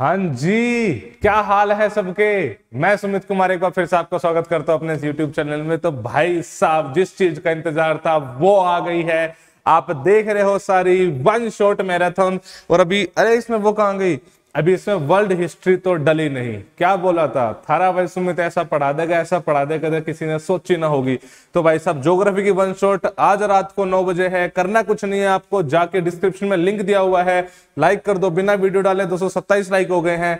हाँ जी क्या हाल है सबके मैं सुमित कुमार एक बार फिर से आपका स्वागत करता हूं अपने YouTube चैनल में तो भाई साहब जिस चीज का इंतजार था वो आ गई है आप देख रहे हो सारी वन शॉट मैराथन और अभी अरे इसमें वो कहाँ गई अभी इसमें वर्ल्ड हिस्ट्री तो डली नहीं क्या बोला था थारा वैसु में तो ऐसा पढ़ा देगा ऐसा पढ़ा देगा किसी ने सोची ना होगी तो भाई साहब ज्योग्राफी की वन शॉट आज रात को नौ बजे है करना कुछ नहीं है आपको जाके डिस्क्रिप्शन में लिंक दिया हुआ है लाइक कर दो बिना वीडियो डाले दो लाइक हो गए हैं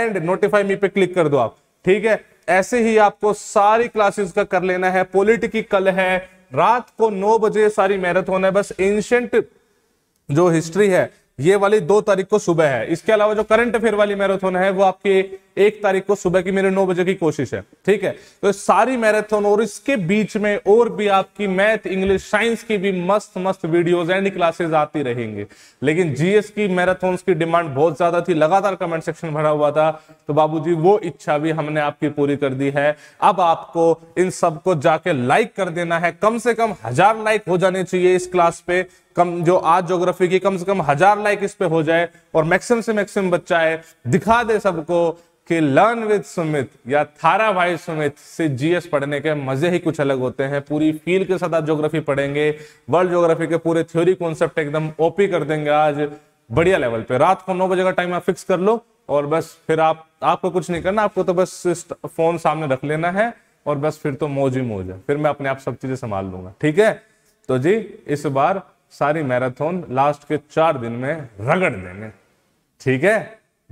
एंड नोटिफाई मी पे क्लिक कर दो आप ठीक है ऐसे ही आपको सारी क्लासेस का कर लेना है पोलिटिकी कल है रात को नौ बजे सारी मेहनत होना है बस एंशंट जो हिस्ट्री है ये वाली दो तारीख को सुबह है इसके अलावा जो करंट अफेयर वाली मैराथन है वो आपके एक तारीख को सुबह की मेरे नौ बजे की कोशिश है ठीक है तो सारी मैराथन और इसके बीच में और भी आपकी मैथ इंग्लिश साइंस की भी मस्त मस्त वीडियोज एंड क्लासेज आती रहेंगे लेकिन जीएस की मैराथन की डिमांड बहुत ज्यादा थी लगातार कमेंट सेक्शन भरा हुआ था तो बाबू वो इच्छा भी हमने आपकी पूरी कर दी है अब आपको इन सबको जाके लाइक कर देना है कम से कम हजार लाइक हो जाने चाहिए इस क्लास पे कम जो आज ज्योग्राफी की कम से कम हजार लाइक इस पे हो जाए और मैक्सिमम से मैक्सिमम बच्चा है दिखा दे सबको कि लर्न विद सुमित या थारा भाई सुमित से जीएस पढ़ने के मजे ही कुछ अलग होते हैं पूरी फील के साथ आप ज्योग्राफी पढ़ेंगे वर्ल्ड ज्योग्राफी के पूरे थ्योरी कॉन्सेप्ट एकदम ओपी कर देंगे आज बढ़िया लेवल पे रात को नौ बजे का टाइम आप फिक्स कर लो और बस फिर आप आपको कुछ नहीं करना आपको तो बस फोन सामने रख लेना है और बस फिर तो मौज ही मौज है फिर मैं अपने आप सब चीजें संभाल लूंगा ठीक है तो जी इस बार सारी मैराथन लास्ट के चार दिन में रगड़ देंगे ठीक है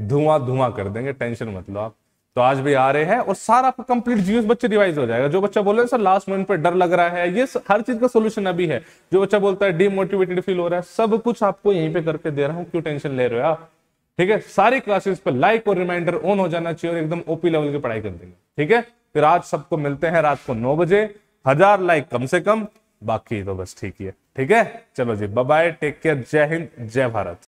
धुआं धुआं कर देंगे टेंशन मत लो आप तो आज भी आ रहे हैं और सारा आपका कंप्लीट जीएस बच्चे रिवाइज हो जाएगा जो बच्चा बोल रहे हैं सर लास्ट मोमेंट पर डर लग रहा है ये हर चीज का सोल्यूशन अभी है जो बच्चा बोलता है डीमोटिवेटेड फील हो रहा है सब कुछ आपको यहीं पे करके दे रहा हूँ क्यों टेंशन ले रहे हो आप ठीक है सारी क्लासेस पे लाइक और रिमाइंडर ऑन हो जाना चाहिए और एकदम ओपी लेवल की पढ़ाई कर देंगे ठीक है फिर आज सबको मिलते हैं रात को नौ बजे हजार लाइक कम से कम बाकी तो बस ठीक ही है ठीक है चलो जी बाय टेक केयर जय हिंद जय भारत